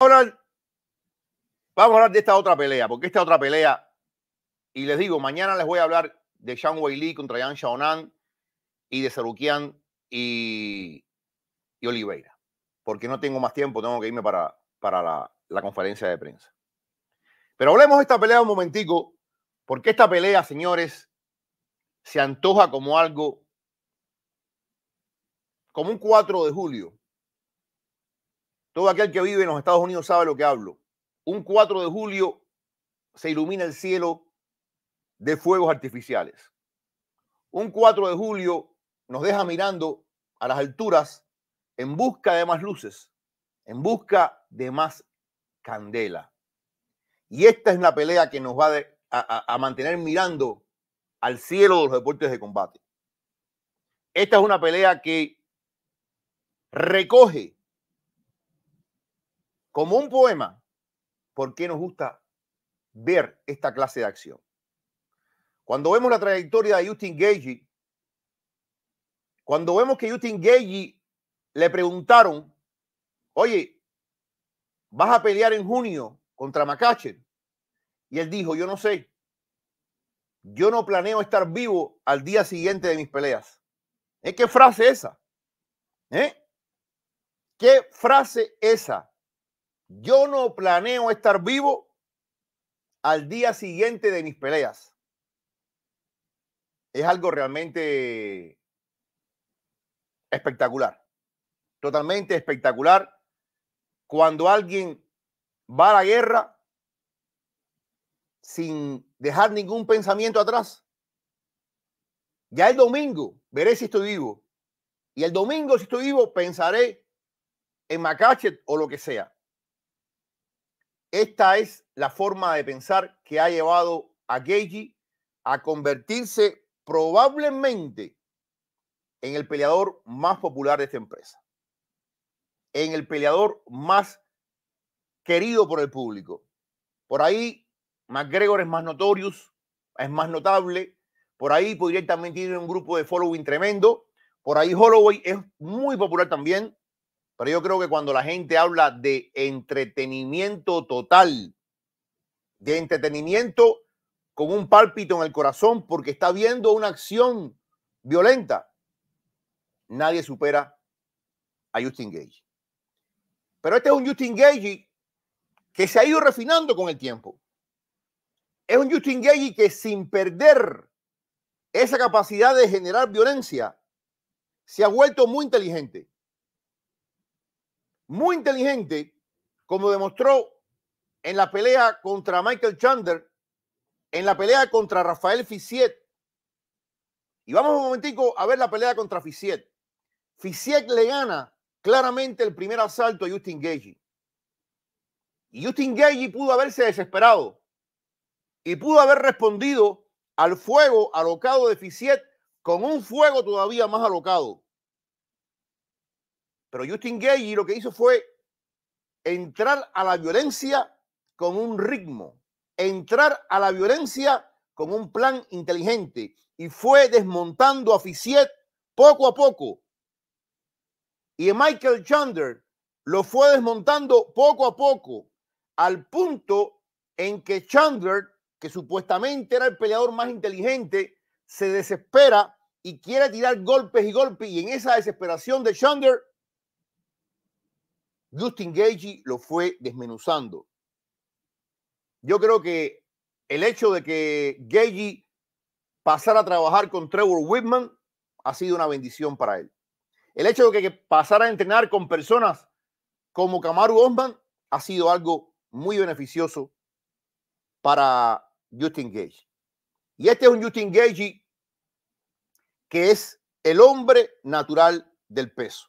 Ahora vamos a hablar de esta otra pelea, porque esta otra pelea, y les digo, mañana les voy a hablar de Sean Wei contra Yan Shaonan y de Sarukian y, Oliveira, porque no tengo más tiempo, tengo que irme para, para la, la conferencia de prensa. Pero hablemos de esta pelea un momentico, porque esta pelea, señores, se antoja como algo, como un 4 de julio, todo aquel que vive en los Estados Unidos sabe lo que hablo. Un 4 de julio se ilumina el cielo de fuegos artificiales. Un 4 de julio nos deja mirando a las alturas en busca de más luces, en busca de más candela. Y esta es la pelea que nos va a, a, mantener mirando al cielo de los deportes de combate. Esta es una pelea que recoge como un poema, ¿por qué nos gusta ver esta clase de acción? Cuando vemos la trayectoria de Justin Gagey, cuando vemos que Justin Gagey le preguntaron, oye, ¿vas a pelear en junio contra Macache, Y él dijo, yo no sé, yo no planeo estar vivo al día siguiente de mis peleas. ¿Eh? ¿Qué frase esa? ¿Eh? ¿Qué frase esa? Yo no planeo estar vivo al día siguiente de mis peleas. Es algo realmente espectacular. Totalmente espectacular. Cuando alguien va a la guerra sin dejar ningún pensamiento atrás. Ya el domingo veré si estoy vivo. Y el domingo, si estoy vivo, pensaré en Macachet o lo que sea. Esta es la forma de pensar que ha llevado a Gagey a convertirse probablemente en el peleador más popular de esta empresa, en el peleador más querido por el público. Por ahí McGregor es más notorio, es más notable, por ahí podría también tiene un grupo de following tremendo, por ahí Holloway es muy popular también, pero yo creo que cuando la gente habla de entretenimiento total, de entretenimiento con un pálpito en el corazón porque está viendo una acción violenta, nadie supera a Justin Gage. Pero este es un Justin Gage que se ha ido refinando con el tiempo. Es un Justin Gage que sin perder esa capacidad de generar violencia, se ha vuelto muy inteligente muy inteligente, como demostró en la pelea contra Michael Chandler, en la pelea contra Rafael Fisiet. Y vamos un momentico a ver la pelea contra Fisiet. Fisiet le gana claramente el primer asalto a Justin Gagey. Y Justin Gagey pudo haberse desesperado y pudo haber respondido al fuego alocado de Fisiet con un fuego todavía más alocado. Pero Justin Gage lo que hizo fue entrar a la violencia con un ritmo, entrar a la violencia con un plan inteligente y fue desmontando a Ficiet poco a poco. Y Michael Chandler lo fue desmontando poco a poco al punto en que Chandler, que supuestamente era el peleador más inteligente, se desespera y quiere tirar golpes y golpes y en esa desesperación de Chandler Justin Gagey lo fue desmenuzando. Yo creo que el hecho de que Gagey pasara a trabajar con Trevor Whitman ha sido una bendición para él. El hecho de que pasara a entrenar con personas como Kamaru Osman ha sido algo muy beneficioso para Justin Gage. Y este es un Justin Gage que es el hombre natural del peso.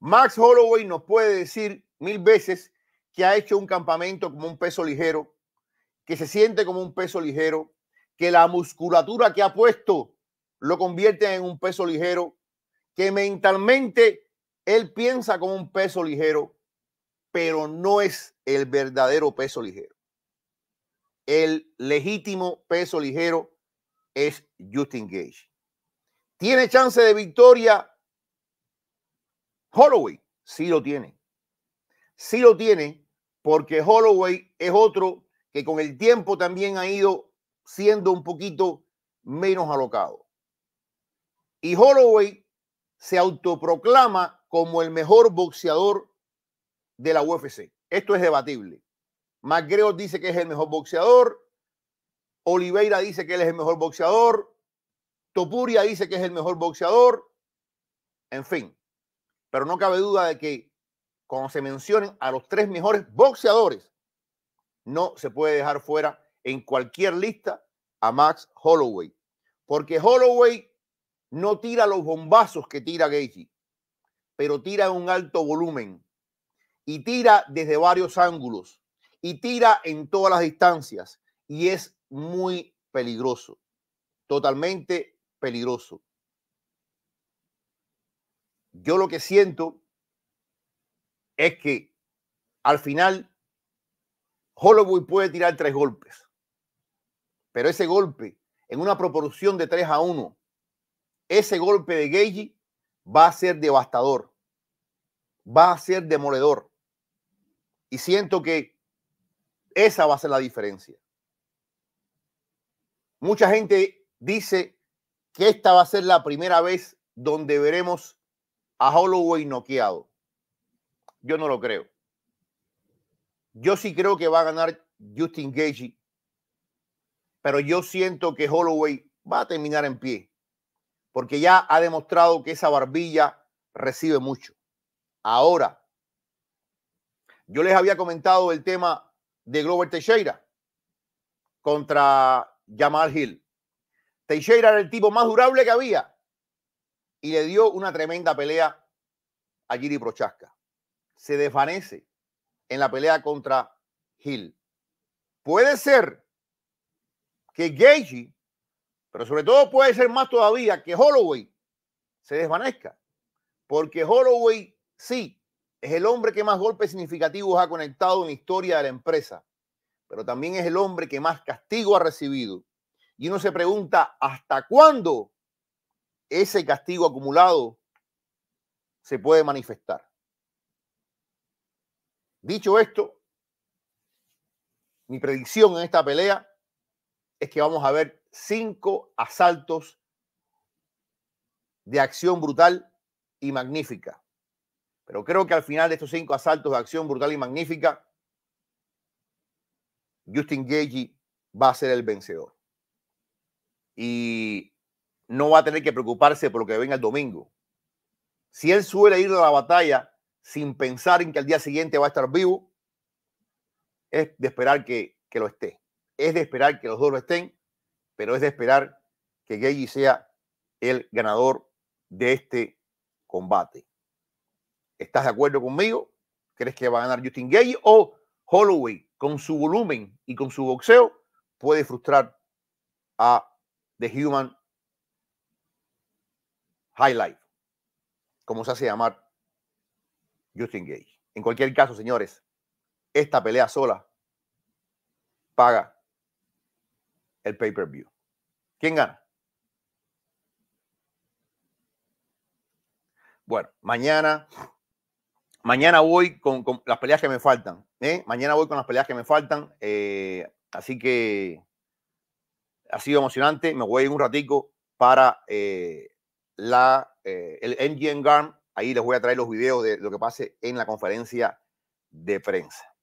Max Holloway nos puede decir mil veces que ha hecho un campamento como un peso ligero, que se siente como un peso ligero, que la musculatura que ha puesto lo convierte en un peso ligero, que mentalmente él piensa como un peso ligero, pero no es el verdadero peso ligero. El legítimo peso ligero es Justin Gage. ¿Tiene chance de victoria Holloway sí lo tiene. Sí lo tiene porque Holloway es otro que con el tiempo también ha ido siendo un poquito menos alocado. Y Holloway se autoproclama como el mejor boxeador de la UFC. Esto es debatible. McGregor dice que es el mejor boxeador. Oliveira dice que él es el mejor boxeador. Topuria dice que es el mejor boxeador. En fin, pero no cabe duda de que cuando se mencionen a los tres mejores boxeadores, no se puede dejar fuera en cualquier lista a Max Holloway. Porque Holloway no tira los bombazos que tira Gagey, pero tira en un alto volumen y tira desde varios ángulos y tira en todas las distancias y es muy peligroso, totalmente peligroso. Yo lo que siento es que al final Holloway puede tirar tres golpes, pero ese golpe en una proporción de 3 a 1, ese golpe de Gage va a ser devastador, va a ser demoledor. Y siento que esa va a ser la diferencia. Mucha gente dice que esta va a ser la primera vez donde veremos a Holloway noqueado. Yo no lo creo. Yo sí creo que va a ganar Justin Gage, pero yo siento que Holloway va a terminar en pie, porque ya ha demostrado que esa barbilla recibe mucho. Ahora, yo les había comentado el tema de Glover Teixeira contra Jamal Hill. Teixeira era el tipo más durable que había y le dio una tremenda pelea a Giri Prochaska. Se desvanece en la pelea contra Hill. Puede ser que Gage pero sobre todo puede ser más todavía que Holloway se desvanezca, porque Holloway sí es el hombre que más golpes significativos ha conectado en la historia de la empresa, pero también es el hombre que más castigo ha recibido. Y uno se pregunta, ¿hasta cuándo ese castigo acumulado se puede manifestar. Dicho esto, mi predicción en esta pelea es que vamos a ver cinco asaltos de acción brutal y magnífica. Pero creo que al final de estos cinco asaltos de acción brutal y magnífica, Justin Gagey va a ser el vencedor. Y no va a tener que preocuparse por lo que venga el domingo. Si él suele ir a la batalla sin pensar en que al día siguiente va a estar vivo, es de esperar que, lo esté. Es de esperar que los dos lo estén, pero es de esperar que Gaye sea el ganador de este combate. ¿Estás de acuerdo conmigo? ¿Crees que va a ganar Justin Gaye? o Holloway con su volumen y con su boxeo puede frustrar a The Human High Life, como se hace llamar Justin Gage. En cualquier caso, señores, esta pelea sola paga el pay-per-view. ¿Quién gana? Bueno, mañana, mañana voy con, las peleas que me faltan. ¿eh? Mañana voy con las peleas que me faltan. Eh, así que ha sido emocionante. Me voy un ratico para eh, la, eh, el NGN GARM. Ahí les voy a traer los videos de lo que pase en la conferencia de prensa.